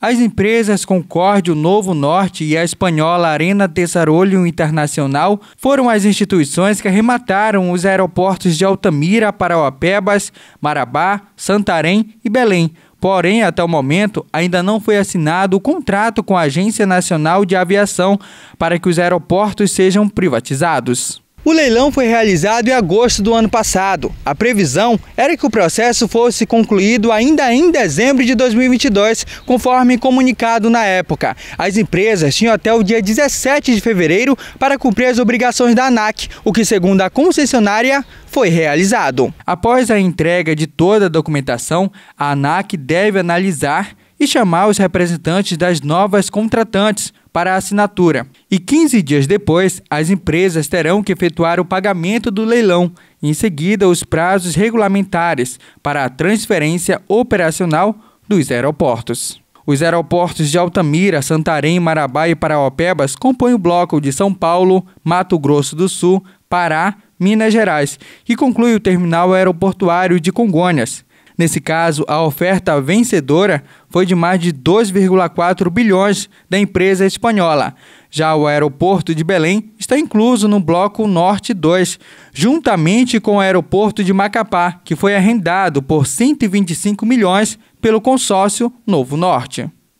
As empresas Concórdio Novo Norte e a espanhola Arena Tesarolho Internacional foram as instituições que arremataram os aeroportos de Altamira, Parauapebas, Marabá, Santarém e Belém. Porém, até o momento, ainda não foi assinado o contrato com a Agência Nacional de Aviação para que os aeroportos sejam privatizados. O leilão foi realizado em agosto do ano passado. A previsão era que o processo fosse concluído ainda em dezembro de 2022, conforme comunicado na época. As empresas tinham até o dia 17 de fevereiro para cumprir as obrigações da ANAC, o que, segundo a concessionária, foi realizado. Após a entrega de toda a documentação, a ANAC deve analisar e chamar os representantes das novas contratantes para a assinatura. E 15 dias depois, as empresas terão que efetuar o pagamento do leilão, e em seguida, os prazos regulamentares para a transferência operacional dos aeroportos. Os aeroportos de Altamira, Santarém, Marabá e Paraopebas compõem o bloco de São Paulo, Mato Grosso do Sul, Pará, Minas Gerais, que conclui o terminal aeroportuário de Congonhas, Nesse caso, a oferta vencedora foi de mais de 2,4 bilhões da empresa espanhola. Já o aeroporto de Belém está incluso no Bloco Norte 2, juntamente com o aeroporto de Macapá, que foi arrendado por 125 milhões pelo consórcio Novo Norte.